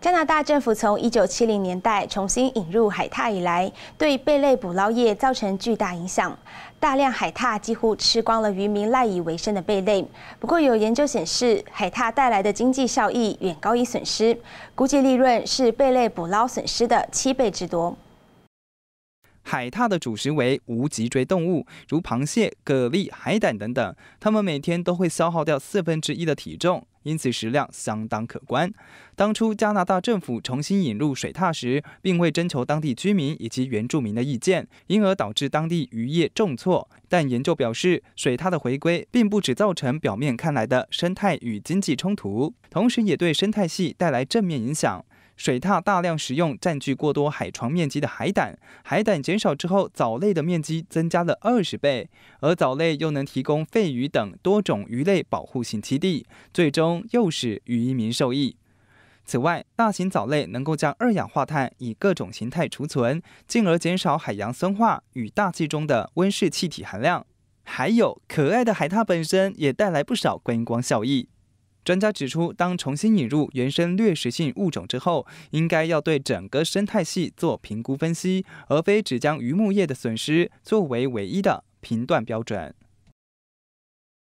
加拿大政府从1970年代重新引入海獭以来，对贝类捕捞业造成巨大影响。大量海獭几乎吃光了渔民赖以为生的贝类。不过，有研究显示，海獭带来的经济效益远高于损失，估计利润是贝类捕捞损失的七倍之多。海獭的主食为无脊椎动物，如螃蟹、蛤蜊、海胆等等。它们每天都会消耗掉四分之一的体重。因此，食量相当可观。当初加拿大政府重新引入水獭时，并未征求当地居民以及原住民的意见，因而导致当地渔业重挫。但研究表示，水獭的回归并不只造成表面看来的生态与经济冲突，同时也对生态系带来正面影响。水獭大量食用占据过多海床面积的海胆，海胆减少之后，藻类的面积增加了二十倍，而藻类又能提供肺鱼等多种鱼类保护性栖地，最终又使渔民受益。此外，大型藻类能够将二氧化碳以各种形态储存，进而减少海洋酸化与大气中的温室气体含量。还有可爱的海獭本身也带来不少观光效益。专家指出，当重新引入原生掠食性物种之后，应该要对整个生态系做评估分析，而非只将榆木叶的损失作为唯一的评断标准。